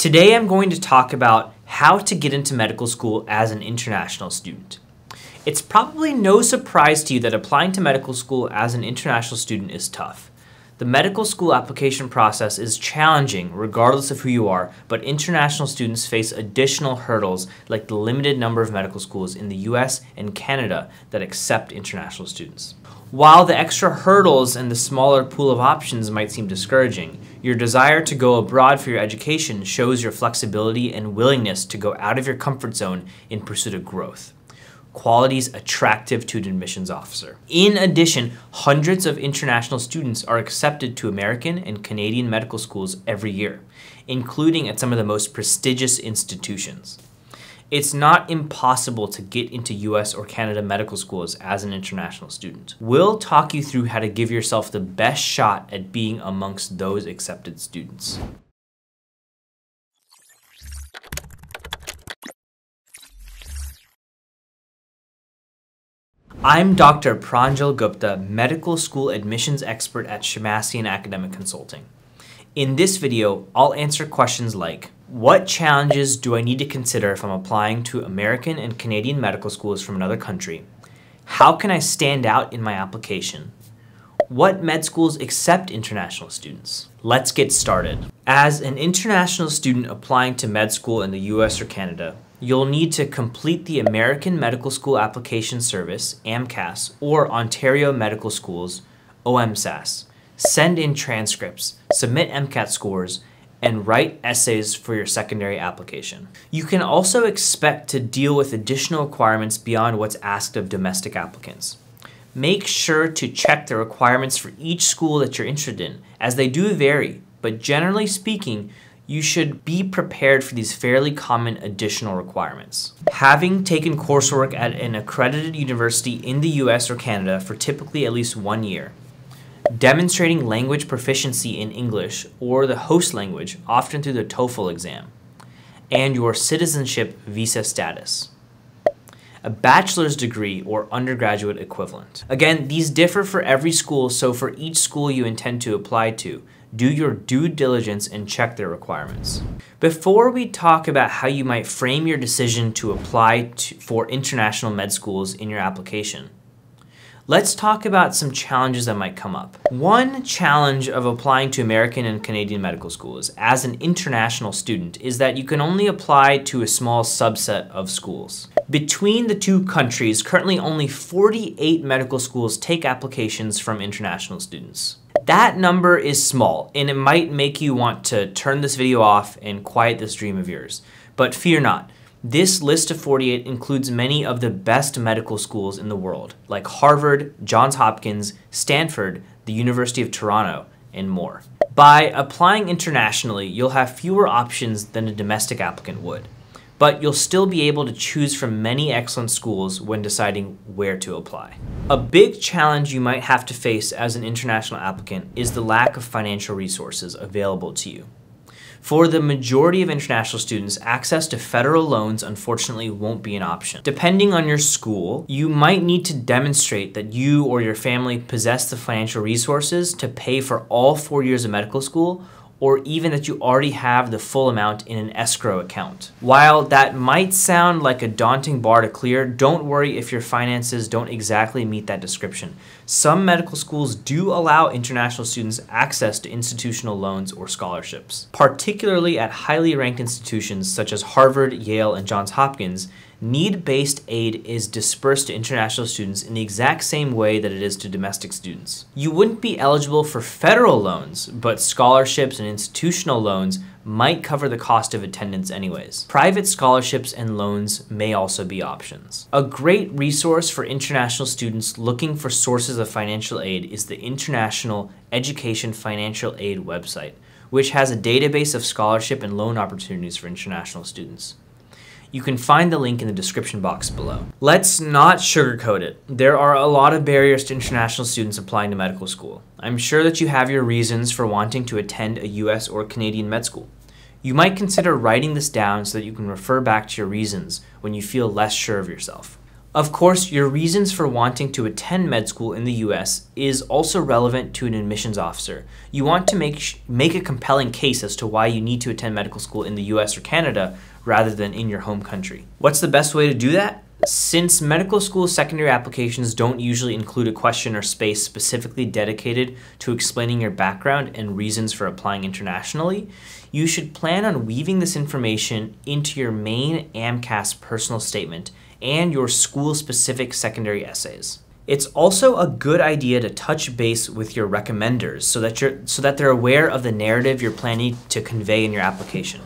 Today I'm going to talk about how to get into medical school as an international student. It's probably no surprise to you that applying to medical school as an international student is tough. The medical school application process is challenging regardless of who you are, but international students face additional hurdles like the limited number of medical schools in the US and Canada that accept international students. While the extra hurdles and the smaller pool of options might seem discouraging, your desire to go abroad for your education shows your flexibility and willingness to go out of your comfort zone in pursuit of growth qualities attractive to an admissions officer. In addition, hundreds of international students are accepted to American and Canadian medical schools every year, including at some of the most prestigious institutions. It's not impossible to get into US or Canada medical schools as an international student. We'll talk you through how to give yourself the best shot at being amongst those accepted students. I'm Dr. Pranjal Gupta, medical school admissions expert at Shemasian Academic Consulting. In this video, I'll answer questions like, what challenges do I need to consider if I'm applying to American and Canadian medical schools from another country? How can I stand out in my application? What med schools accept international students? Let's get started. As an international student applying to med school in the US or Canada, you'll need to complete the American Medical School Application Service, AMCAS, or Ontario Medical Schools, OMSAS. Send in transcripts, submit MCAT scores, and write essays for your secondary application. You can also expect to deal with additional requirements beyond what's asked of domestic applicants. Make sure to check the requirements for each school that you're interested in, as they do vary, but generally speaking, you should be prepared for these fairly common additional requirements. Having taken coursework at an accredited university in the US or Canada for typically at least one year, demonstrating language proficiency in English or the host language, often through the TOEFL exam, and your citizenship visa status a bachelor's degree or undergraduate equivalent. Again, these differ for every school, so for each school you intend to apply to, do your due diligence and check their requirements. Before we talk about how you might frame your decision to apply to, for international med schools in your application, let's talk about some challenges that might come up. One challenge of applying to American and Canadian medical schools as an international student is that you can only apply to a small subset of schools. Between the two countries, currently only 48 medical schools take applications from international students. That number is small and it might make you want to turn this video off and quiet this dream of yours. But fear not. This list of 48 includes many of the best medical schools in the world, like Harvard, Johns Hopkins, Stanford, the University of Toronto, and more. By applying internationally, you'll have fewer options than a domestic applicant would but you'll still be able to choose from many excellent schools when deciding where to apply. A big challenge you might have to face as an international applicant is the lack of financial resources available to you. For the majority of international students, access to federal loans unfortunately won't be an option. Depending on your school, you might need to demonstrate that you or your family possess the financial resources to pay for all four years of medical school or even that you already have the full amount in an escrow account. While that might sound like a daunting bar to clear, don't worry if your finances don't exactly meet that description. Some medical schools do allow international students access to institutional loans or scholarships. Particularly at highly ranked institutions such as Harvard, Yale, and Johns Hopkins, need-based aid is dispersed to international students in the exact same way that it is to domestic students. You wouldn't be eligible for federal loans, but scholarships and institutional loans might cover the cost of attendance anyways. Private scholarships and loans may also be options. A great resource for international students looking for sources of financial aid is the International Education Financial Aid website, which has a database of scholarship and loan opportunities for international students you can find the link in the description box below. Let's not sugarcoat it. There are a lot of barriers to international students applying to medical school. I'm sure that you have your reasons for wanting to attend a US or Canadian med school. You might consider writing this down so that you can refer back to your reasons when you feel less sure of yourself. Of course, your reasons for wanting to attend med school in the US is also relevant to an admissions officer. You want to make make a compelling case as to why you need to attend medical school in the US or Canada rather than in your home country. What's the best way to do that? Since medical school secondary applications don't usually include a question or space specifically dedicated to explaining your background and reasons for applying internationally, you should plan on weaving this information into your main AMCAS personal statement and your school specific secondary essays. It's also a good idea to touch base with your recommenders so that, you're, so that they're aware of the narrative you're planning to convey in your application.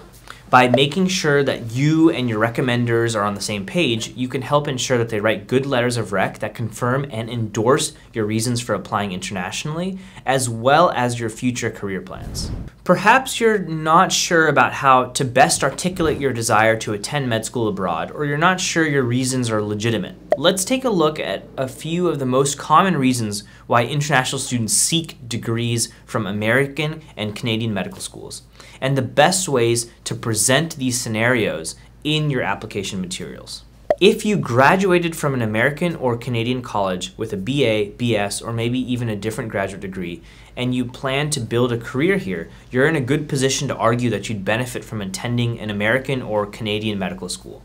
By making sure that you and your recommenders are on the same page, you can help ensure that they write good letters of rec that confirm and endorse your reasons for applying internationally, as well as your future career plans. Perhaps you're not sure about how to best articulate your desire to attend med school abroad, or you're not sure your reasons are legitimate. Let's take a look at a few of the most common reasons why international students seek degrees from American and Canadian medical schools, and the best ways to present these scenarios in your application materials. If you graduated from an American or Canadian college with a BA, BS, or maybe even a different graduate degree, and you plan to build a career here, you're in a good position to argue that you'd benefit from attending an American or Canadian medical school.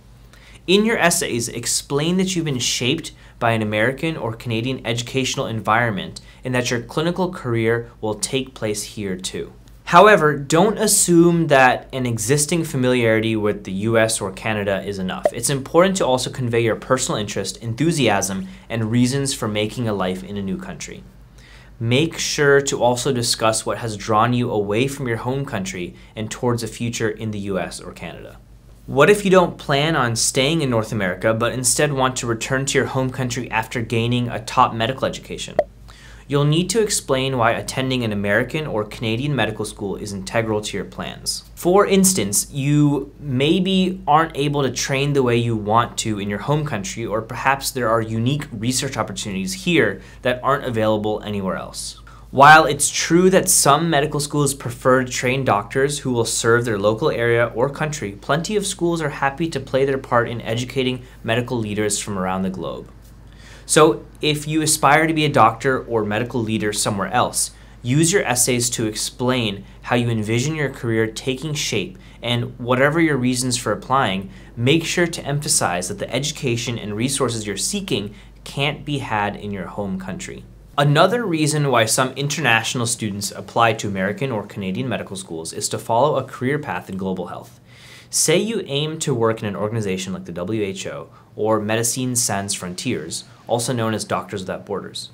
In your essays, explain that you've been shaped by an American or Canadian educational environment and that your clinical career will take place here too. However, don't assume that an existing familiarity with the US or Canada is enough. It's important to also convey your personal interest, enthusiasm, and reasons for making a life in a new country. Make sure to also discuss what has drawn you away from your home country and towards a future in the US or Canada. What if you don't plan on staying in North America, but instead want to return to your home country after gaining a top medical education? You'll need to explain why attending an American or Canadian medical school is integral to your plans. For instance, you maybe aren't able to train the way you want to in your home country, or perhaps there are unique research opportunities here that aren't available anywhere else. While it's true that some medical schools prefer to train doctors who will serve their local area or country, plenty of schools are happy to play their part in educating medical leaders from around the globe. So, if you aspire to be a doctor or medical leader somewhere else, use your essays to explain how you envision your career taking shape and whatever your reasons for applying, make sure to emphasize that the education and resources you're seeking can't be had in your home country. Another reason why some international students apply to American or Canadian medical schools is to follow a career path in global health. Say you aim to work in an organization like the WHO or Medicine Sans Frontiers, also known as Doctors Without Borders.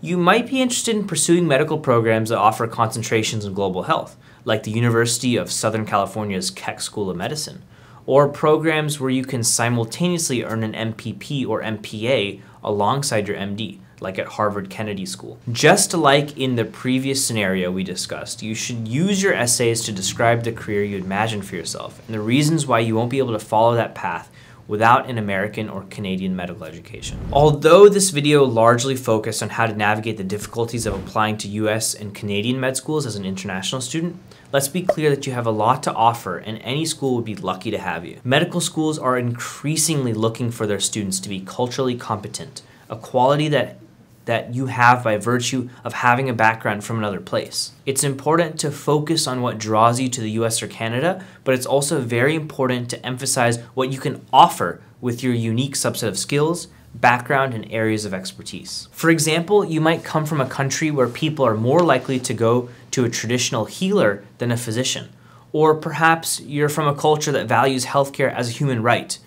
You might be interested in pursuing medical programs that offer concentrations in global health, like the University of Southern California's Keck School of Medicine, or programs where you can simultaneously earn an MPP or MPA alongside your MD, like at Harvard Kennedy School. Just like in the previous scenario we discussed, you should use your essays to describe the career you imagine for yourself and the reasons why you won't be able to follow that path without an American or Canadian medical education. Although this video largely focused on how to navigate the difficulties of applying to US and Canadian med schools as an international student, let's be clear that you have a lot to offer and any school would be lucky to have you. Medical schools are increasingly looking for their students to be culturally competent, a quality that that you have by virtue of having a background from another place. It's important to focus on what draws you to the US or Canada, but it's also very important to emphasize what you can offer with your unique subset of skills, background, and areas of expertise. For example, you might come from a country where people are more likely to go to a traditional healer than a physician. Or perhaps you're from a culture that values healthcare as a human right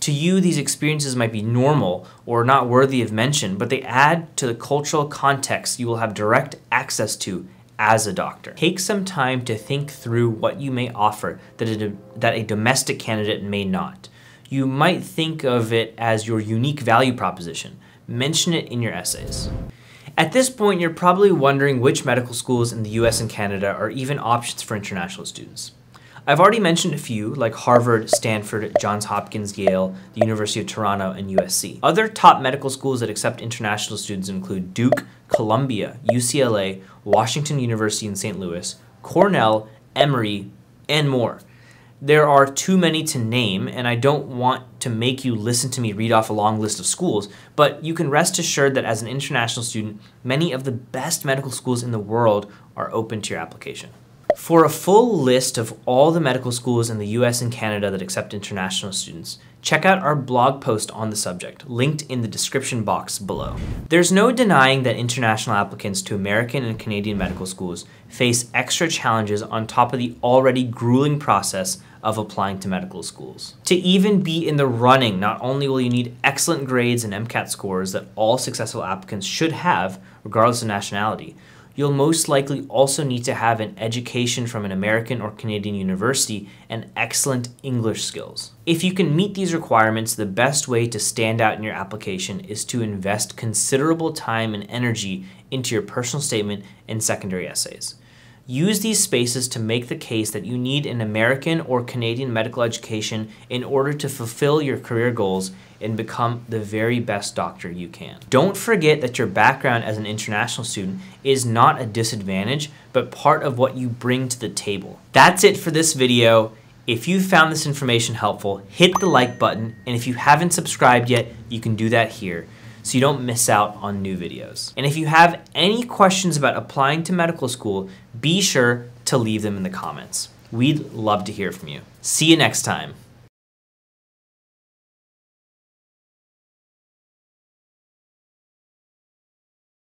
to you, these experiences might be normal or not worthy of mention, but they add to the cultural context you will have direct access to as a doctor. Take some time to think through what you may offer that a, that a domestic candidate may not. You might think of it as your unique value proposition. Mention it in your essays. At this point, you're probably wondering which medical schools in the US and Canada are even options for international students. I've already mentioned a few like Harvard, Stanford, Johns Hopkins, Yale, the University of Toronto, and USC. Other top medical schools that accept international students include Duke, Columbia, UCLA, Washington University in St. Louis, Cornell, Emory, and more. There are too many to name, and I don't want to make you listen to me read off a long list of schools, but you can rest assured that as an international student, many of the best medical schools in the world are open to your application. For a full list of all the medical schools in the US and Canada that accept international students, check out our blog post on the subject, linked in the description box below. There's no denying that international applicants to American and Canadian medical schools face extra challenges on top of the already grueling process of applying to medical schools. To even be in the running, not only will you need excellent grades and MCAT scores that all successful applicants should have, regardless of nationality, you'll most likely also need to have an education from an American or Canadian university and excellent English skills. If you can meet these requirements, the best way to stand out in your application is to invest considerable time and energy into your personal statement and secondary essays. Use these spaces to make the case that you need an American or Canadian medical education in order to fulfill your career goals and become the very best doctor you can. Don't forget that your background as an international student is not a disadvantage, but part of what you bring to the table. That's it for this video. If you found this information helpful, hit the like button, and if you haven't subscribed yet, you can do that here so you don't miss out on new videos. And if you have any questions about applying to medical school, be sure to leave them in the comments. We'd love to hear from you. See you next time.